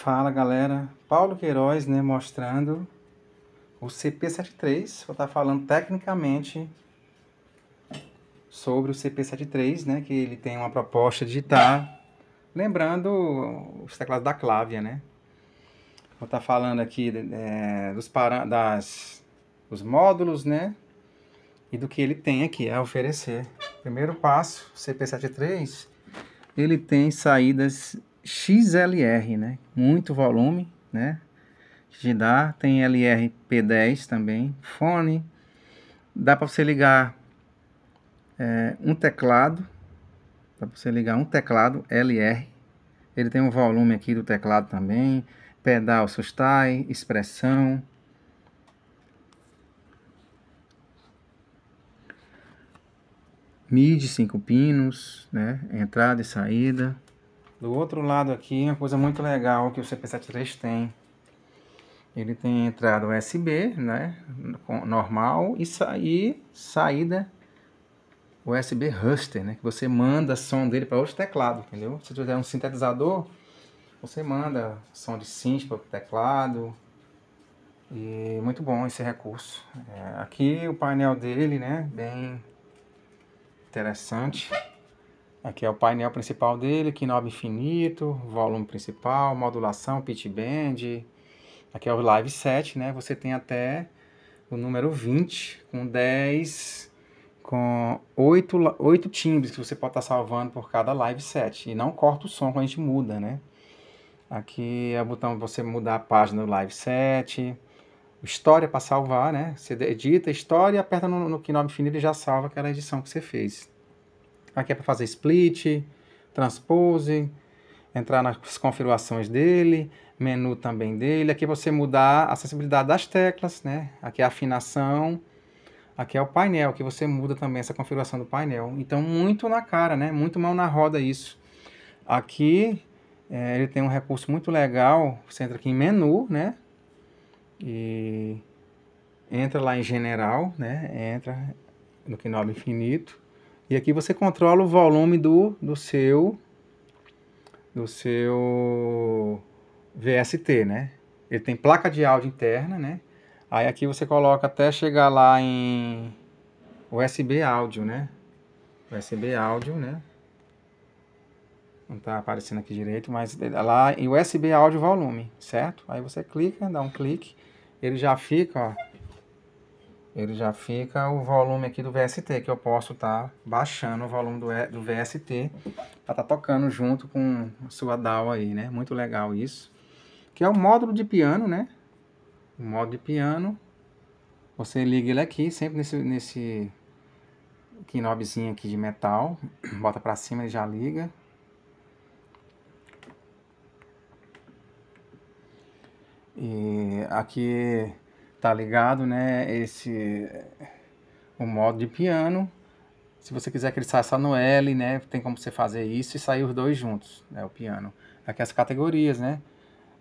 Fala galera, Paulo Queiroz né, mostrando o CP73, vou estar tá falando tecnicamente sobre o CP73, né, que ele tem uma proposta de estar lembrando os teclados da Clávia, né? Vou estar tá falando aqui é, dos, para, das, os módulos, né, e do que ele tem aqui a oferecer. Primeiro passo, o CP73, ele tem saídas XLR, né? Muito volume, né? De Tem LR P10 também. Fone. Dá para você ligar é, um teclado. Dá para você ligar um teclado LR. Ele tem um volume aqui do teclado também. Pedal sustai, expressão. MIDI, cinco pinos, né? Entrada e saída. Do outro lado aqui, uma coisa muito legal que o CP73 tem. Ele tem entrada USB, né, normal, e, sa e saída USB Raster, né, que você manda som dele para outro teclado, entendeu? Se tiver um sintetizador, você manda som de synth para o teclado, e muito bom esse recurso. É, aqui o painel dele, né? Bem interessante. Aqui é o painel principal dele, Kinobe infinito, volume principal, modulação, pitch bend. Aqui é o live set, né? Você tem até o número 20 com 10 com 8, 8 timbres que você pode estar tá salvando por cada live set. E não corta o som quando a gente muda, né? Aqui é o botão para você mudar a página do live set. História para salvar, né? Você edita a história, aperta no, no Kinob infinito e já salva aquela edição que você fez. Aqui é para fazer split, transpose, entrar nas configurações dele, menu também dele. Aqui é você mudar a sensibilidade das teclas, né? Aqui é a afinação. Aqui é o painel, que você muda também essa configuração do painel. Então, muito na cara, né? Muito mal na roda isso. Aqui, é, ele tem um recurso muito legal. Você entra aqui em menu, né? E entra lá em general, né? Entra no Knob é infinito. E aqui você controla o volume do, do seu do seu VST, né? Ele tem placa de áudio interna, né? Aí aqui você coloca até chegar lá em USB áudio, né? USB áudio, né? Não tá aparecendo aqui direito, mas é lá em USB áudio volume, certo? Aí você clica, dá um clique, ele já fica, ó, ele já fica o volume aqui do VST, que eu posso estar tá baixando o volume do, do VST para estar tá tocando junto com a sua DAW aí, né? Muito legal isso. Que é o módulo de piano, né? O módulo de piano, você liga ele aqui, sempre nesse, nesse knobzinho aqui de metal, bota para cima e já liga. E aqui tá ligado, né? Esse o modo de piano. Se você quiser que ele saia só no L, né? Tem como você fazer isso e sair os dois juntos, né? O piano. Aqui as categorias, né?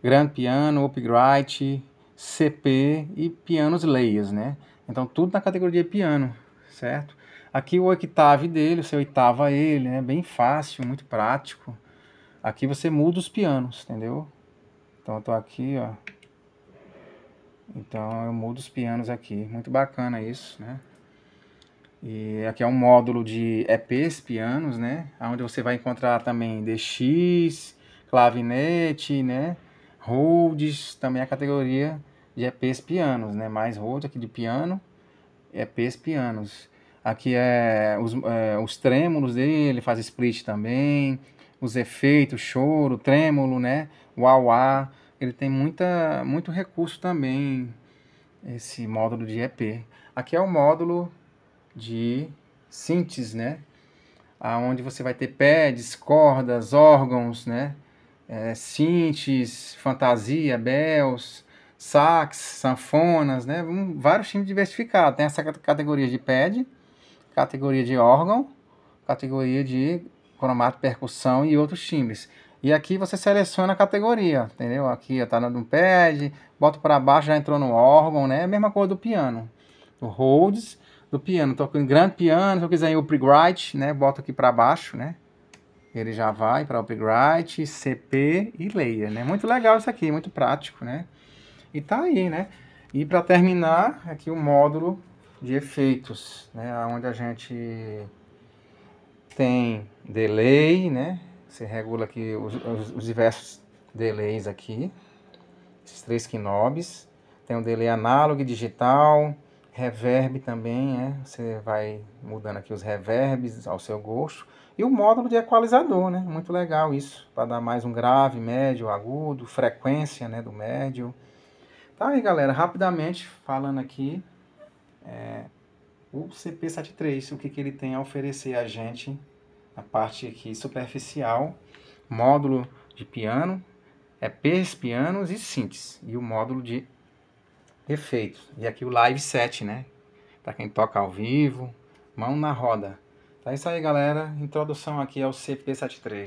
Grand piano, upright, CP e pianos layers, né? Então tudo na categoria piano, certo? Aqui o octave dele, o seu oitava ele, né? Bem fácil, muito prático. Aqui você muda os pianos, entendeu? Então eu tô aqui, ó. Então eu mudo os pianos aqui, muito bacana isso, né? E aqui é um módulo de EPs pianos, né? Onde você vai encontrar também DX, clavinete, né? Rhodes também a categoria de EPs pianos, né? Mais Rhodes aqui de piano, EPs pianos. Aqui é os, é, os trêmulos dele, faz split também, os efeitos, choro, trêmulo, né? Uau, -uau ele tem muita, muito recurso também, esse módulo de EP. Aqui é o módulo de síntese, né? Onde você vai ter pads, cordas, órgãos, né? É, synths, fantasia, bells, sax, sanfonas, né? Um, vários times diversificados. Tem essa categoria de pad, categoria de órgão, categoria de cromato, percussão e outros timbres. E aqui você seleciona a categoria, entendeu? Aqui está no pad, boto para baixo, já entrou no órgão, né? É mesma coisa do piano. O holds do piano. Estou com grande piano, se eu quiser em upright, né? Boto aqui para baixo, né? Ele já vai para upright, CP e layer, né? Muito legal isso aqui, muito prático, né? E tá aí, né? E para terminar, aqui o módulo de efeitos, né? Onde a gente tem delay, né? Você regula aqui os, os, os diversos delays aqui. Esses três knobs. Tem um delay análogo e digital. Reverb também, né? Você vai mudando aqui os reverbs ao seu gosto. E o módulo de equalizador, né? Muito legal isso. Para dar mais um grave, médio, agudo, frequência né, do médio. Tá aí, galera. Rapidamente falando aqui. É, o CP73, o que, que ele tem a oferecer a gente a parte aqui superficial, módulo de piano, é P's pianos e synths, e o módulo de efeitos. E aqui o live set, né? Para quem toca ao vivo, mão na roda. Tá isso aí, galera. Introdução aqui ao CP73.